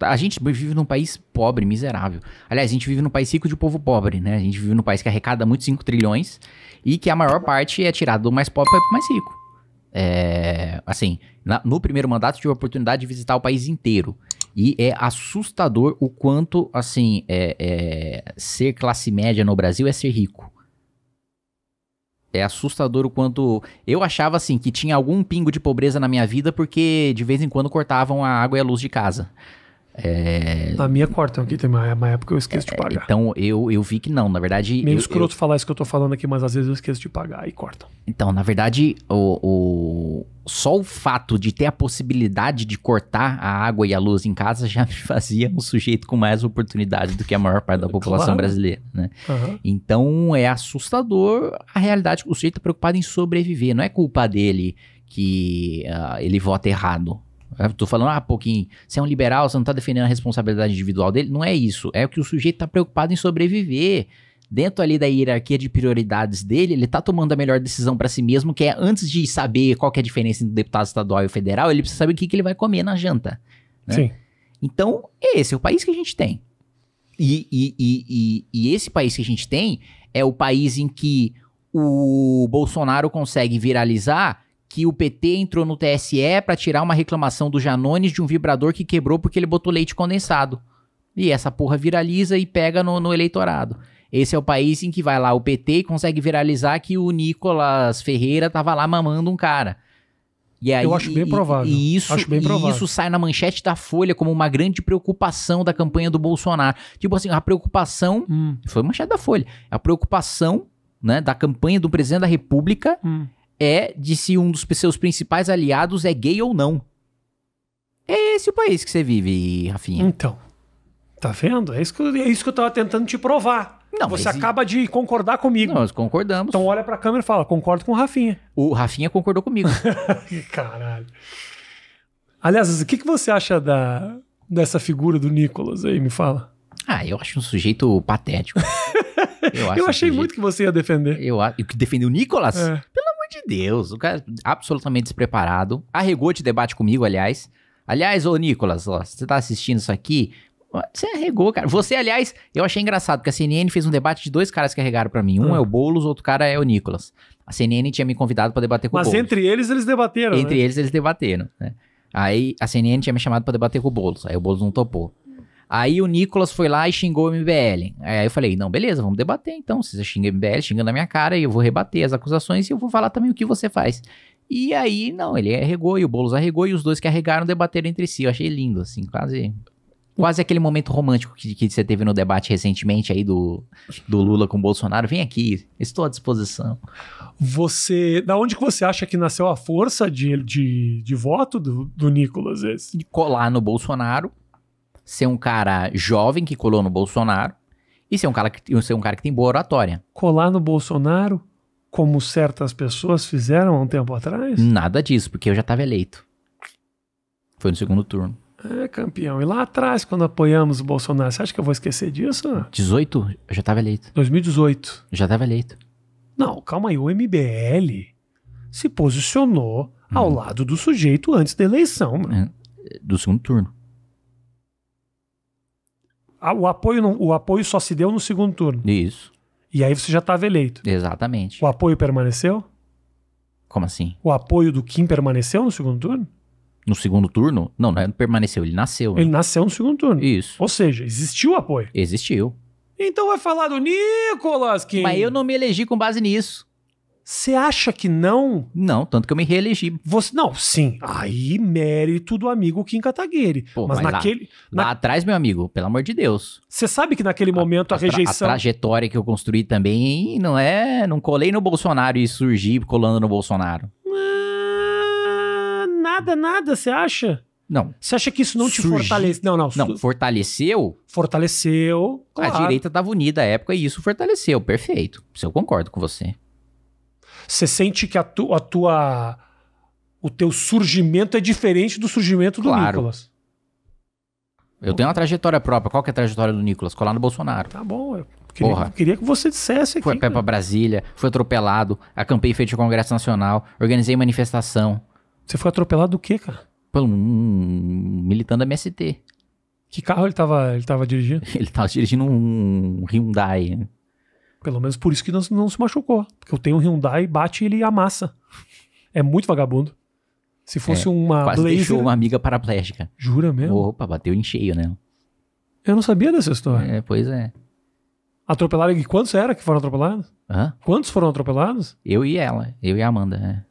Tá, a gente vive num país pobre, miserável. Aliás, a gente vive num país rico de povo pobre, né? A gente vive num país que arrecada muito 5 trilhões e que a maior parte é tirada do mais pobre para o mais rico. É, assim, na, no primeiro mandato tive a oportunidade de visitar o país inteiro. E é assustador o quanto, assim, é, é, ser classe média no Brasil é ser rico. É assustador o quanto. Eu achava, assim, que tinha algum pingo de pobreza na minha vida porque de vez em quando cortavam a água e a luz de casa. É... Na minha cortam aqui, tem uma, uma época que eu esqueço é, de pagar. Então eu, eu vi que não, na verdade. Meio eu, escroto eu... falar isso que eu tô falando aqui, mas às vezes eu esqueço de pagar e cortam. Então, na verdade, o, o, só o fato de ter a possibilidade de cortar a água e a luz em casa já me fazia um sujeito com mais oportunidade do que a maior parte da população claro. brasileira, né? Uhum. Então é assustador a realidade. O sujeito tá preocupado em sobreviver, não é culpa dele que uh, ele vota errado. Estou é, falando, ah, pouquinho, você é um liberal, você não está defendendo a responsabilidade individual dele. Não é isso. É o que o sujeito está preocupado em sobreviver. Dentro ali da hierarquia de prioridades dele, ele está tomando a melhor decisão para si mesmo, que é antes de saber qual é a diferença entre o deputado estadual e o federal, ele precisa saber o que, que ele vai comer na janta. Né? Sim. Então, esse é o país que a gente tem. E, e, e, e, esse país que a gente tem é o país em que o Bolsonaro consegue viralizar que o PT entrou no TSE para tirar uma reclamação do Janones de um vibrador que quebrou porque ele botou leite condensado. E essa porra viraliza e pega no, no eleitorado. Esse é o país em que vai lá o PT e consegue viralizar que o Nicolas Ferreira tava lá mamando um cara. E aí, Eu acho bem provável. E, e isso, acho bem provável. E isso sai na manchete da Folha como uma grande preocupação da campanha do Bolsonaro. Tipo assim, a preocupação. Hum. Foi manchete da Folha. A preocupação né, da campanha do presidente da República hum é de se um dos seus principais aliados é gay ou não. É esse o país que você vive, Rafinha. Então. Tá vendo? É isso que, eu, é isso que eu tava tentando te provar. Não, Você mas... acaba de concordar comigo. Nós concordamos. Então olha pra câmera e fala, concordo com o Rafinha. O Rafinha concordou comigo. Caralho. Aliás, o que, que você acha da, dessa figura do Nicolas aí? Me fala. Ah, eu acho um sujeito patético. Eu, eu achei um sujeito... muito que você ia defender. Eu, eu defender o Nicolas? É de Deus, o cara absolutamente despreparado. Arregou de debate comigo, aliás. Aliás, ô Nicolas, ó, você tá assistindo isso aqui? Você arregou, cara. Você, aliás, eu achei engraçado, porque a CNN fez um debate de dois caras que arregaram para mim. Um hum. é o Boulos, outro cara é o Nicolas. A CNN tinha me convidado para debater com Mas o Boulos. Mas entre eles, eles debateram, Entre né? eles, eles debateram, né? Aí a CNN tinha me chamado para debater com o Boulos, aí o Boulos não topou. Aí o Nicolas foi lá e xingou o MBL. Aí eu falei, não, beleza, vamos debater então. Se você xinga o MBL, xinga na minha cara e eu vou rebater as acusações e eu vou falar também o que você faz. E aí, não, ele arregou e o Boulos arregou e os dois que arregaram debateram entre si. Eu achei lindo, assim, quase quase aquele momento romântico que, que, você teve no debate recentemente aí do, do Lula com o Bolsonaro. Vem aqui, estou à disposição. Você. Da onde que você acha que nasceu a força de, de, de voto do, do Nicolas esse? De colar no Bolsonaro ser um cara jovem que colou no Bolsonaro e ser um cara que, ser um cara que tem boa oratória. Colar no Bolsonaro, como certas pessoas fizeram há um tempo atrás? Nada disso, porque eu já estava eleito. Foi no segundo turno. É, campeão. E lá atrás, quando apoiamos o Bolsonaro, você acha que eu vou esquecer disso? 18? Eu já estava eleito. 2018. Eu já estava eleito. Não, calma aí. O MBL se posicionou hum. ao lado do sujeito antes da eleição. Mano. É, do segundo turno o, apoio não, o apoio só se deu no segundo turno. Isso. E aí você já estava eleito. Exatamente. O apoio permaneceu? Como assim? O apoio do Kim permaneceu no segundo turno? No segundo turno? Não, não é, permaneceu, ele nasceu. Né? Ele nasceu no segundo turno. Isso. Ou seja, existiu apoio. Existiu. Então vai falar do Nicolas Kim. Mas eu não me elegi com base nisso. Você acha que não? Não, tanto que eu me reelegi. Você, não, sim. Aí mérito do amigo Kim Kataguiri. Pô, mas, mas, naquele. Lá, na... lá, atrás, meu amigo, pelo amor de Deus. Você sabe que naquele momento a, a, a rejeição. A trajetória que eu construí também não é. Não colei no Bolsonaro e surgi colando no Bolsonaro. Ah, nada, nada, você acha? Não. Você acha que isso não te fortalece? fortaleceu? Não, não. Não, fortaleceu? Fortaleceu. Claro. A direita estava unida à época e isso fortaleceu. Perfeito. Eu concordo com você. Você sente que a, tu, a tua. O teu surgimento é diferente do surgimento do claro. Nicolas. Eu tenho uma trajetória própria. Qual que é a trajetória do Nicolas? Colar no Bolsonaro. Tá bom, eu queria, Porra. queria que você dissesse aqui. Foi pé pra né? Brasília, fui atropelado, acampei feito o Congresso Nacional, organizei manifestação. Você foi atropelado do quê, cara? Pelo um militante da MST. Que carro ele tava, ele tava dirigindo? ele tava dirigindo um Hyundai. Né? Pelo menos por isso que não, não se machucou. Porque eu tenho um Hyundai, bate e ele amassa. É muito vagabundo. Se fosse é, uma quase Blazer... deixou uma amiga paraplégica. Jura mesmo? Opa, bateu em cheio né? Eu não sabia dessa história. É, pois é. Atropelaram... E quantos era que foram atropelados? Hã? Quantos foram atropelados? Eu e ela. Eu e a Amanda, né?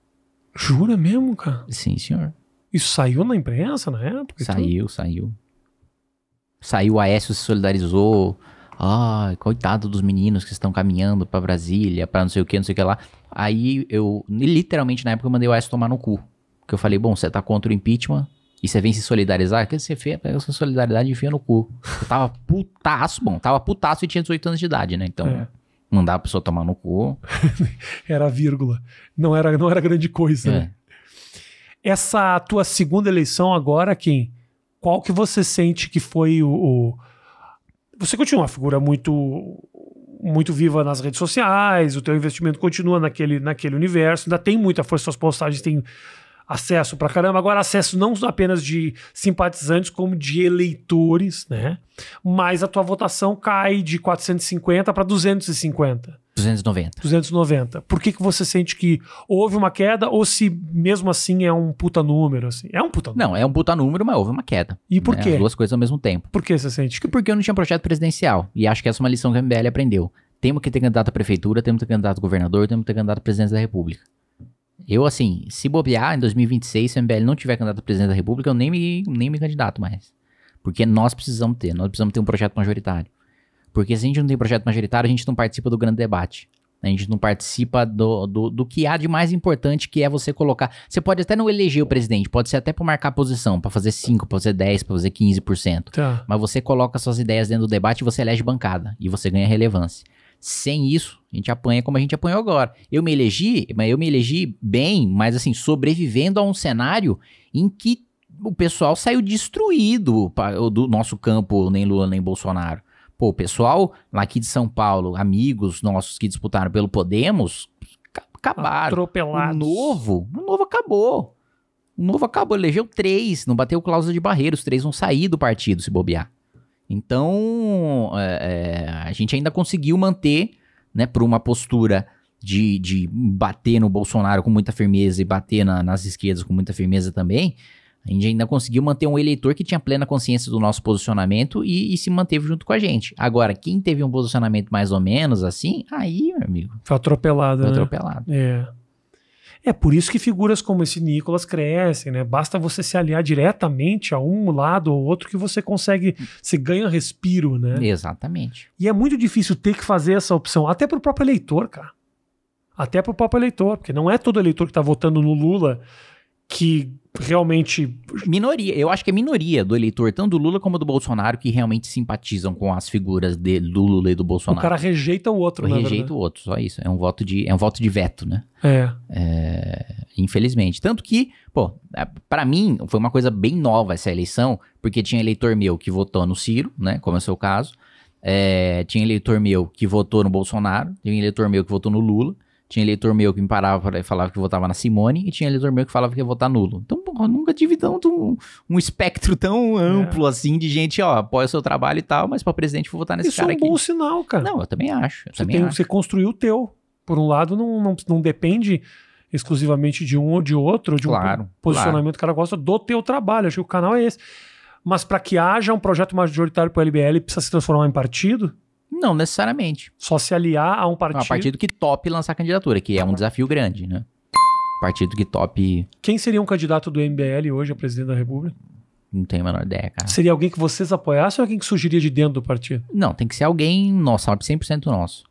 Jura mesmo, cara? Sim, senhor. Isso saiu na imprensa na época? Saiu, saiu. Saiu, a Aécio se solidarizou ah, coitado dos meninos que estão caminhando para Brasília, para não sei o que, não sei o que lá. Aí eu, literalmente na época, eu mandei o S tomar no cu. Porque eu falei, bom, você tá contra o impeachment e você vem se solidarizar, que você fez, pega sua solidariedade e enfia no cu. Eu tava putaço, bom, tava putaço e tinha 18 anos de idade, né? Então. É mandar a pessoa tomar no cu. era vírgula. Não era, não era grande coisa. É. Né? Essa tua segunda eleição agora, Kim, qual que você sente que foi o, o, você continua uma figura muito muito viva nas redes sociais, o teu investimento continua naquele, naquele universo, ainda tem muita força, suas postagens têm acesso pra caramba. Agora, acesso não apenas de simpatizantes, como de eleitores, né? Mas a tua votação cai de 450 para 250. 290. 290. Por que, que você sente que houve uma queda ou se mesmo assim é um puta número? Assim? É um puta número. Não, é um puta número, mas houve uma queda. E por né? quê? As duas coisas ao mesmo tempo. Por que você sente? Que... Porque eu não tinha projeto presidencial. E acho que essa é uma lição que a MBL aprendeu. Temos que ter candidato à prefeitura, temos que ter candidato a governador, temos que ter candidato a presidente da república. Eu, assim, se bobear em 2026, se o MBL não tiver candidato a presidente da república, eu nem me, nem me candidato mais. Porque nós precisamos ter, nós precisamos ter um projeto majoritário. Porque se a gente não tem projeto majoritário, a gente não participa do grande debate. A gente não participa do, do, do, que há de mais importante, que é você colocar. Você pode até não eleger o presidente, pode ser até para marcar posição, para fazer 5, para fazer 10, para fazer 15%. Tá. Mas você coloca suas ideias dentro do debate e você elege bancada. E você ganha relevância. Sem isso, a gente apanha como a gente apanhou agora. Eu me elegi, mas eu me elegi bem, mas assim, sobrevivendo a um cenário em que o pessoal saiu destruído do nosso campo, nem Lula, nem Bolsonaro. Pô, o pessoal lá aqui de São Paulo, amigos nossos que disputaram pelo Podemos, acabaram. Atropelados. O novo, o novo acabou. O novo acabou, elegeu três, não bateu cláusula de barreira, os três vão sair do partido se bobear. Então, é, é a gente ainda conseguiu manter, né, por uma postura de, de bater no Bolsonaro com muita firmeza e bater na, nas esquerdas com muita firmeza também, a gente ainda conseguiu manter um eleitor que tinha plena consciência do nosso posicionamento e, e se manteve junto com a gente. Agora, quem teve um posicionamento mais ou menos assim, aí, meu amigo. Foi atropelado. Foi né? atropelado. É. É por isso que figuras como esse Nicolas crescem, né? Basta você se aliar diretamente a um lado ou outro que você consegue, você ganha respiro, né? Exatamente. E é muito difícil ter que fazer essa opção, até pro próprio eleitor, cara. Até pro próprio eleitor, porque não é todo eleitor que tá votando no Lula que realmente. Minoria, eu acho que é minoria do eleitor, tanto do Lula como do Bolsonaro, que realmente simpatizam com as figuras de, do Lula e do Bolsonaro. O cara rejeita o outro, né? Rejeita verdade. o outro, só isso. É um voto de, é um voto de veto, né? É. é infelizmente. Tanto que, pô, é, para mim foi uma coisa bem nova essa eleição, porque tinha eleitor meu que votou no Ciro, né? Como é o seu caso. É, tinha eleitor meu que votou no Bolsonaro, tinha eleitor meu que votou no Lula. Tinha eleitor meu que me parava e falava que votava na Simone, e tinha eleitor meu que falava que ia votar nulo. Então, porra, nunca tive tanto um, um espectro tão é. amplo é. assim de gente, ó, apoia o seu trabalho e tal, mas para presidente vou votar nesse Isso é cara aqui. Isso é um bom sinal, cara. Não, eu também acho. Eu você, também tem, acho. você construiu o teu. Por um lado, não, não, não depende exclusivamente de um ou de outro, de claro, um posicionamento claro. que o cara gosta do teu trabalho. Acho que o canal é esse. Mas para que haja um projeto majoritário para o LBL, precisa se transformar em partido? Não necessariamente. Só se aliar a um partido. A partido que top lançar candidatura, que é um desafio grande, né? Partido que top. Quem seria um candidato do MBL hoje a presidente da República? Não tenho a menor ideia, cara. Seria alguém que vocês apoiassem ou alguém que surgiria de dentro do partido? Não, tem que ser alguém nosso, 100% nosso.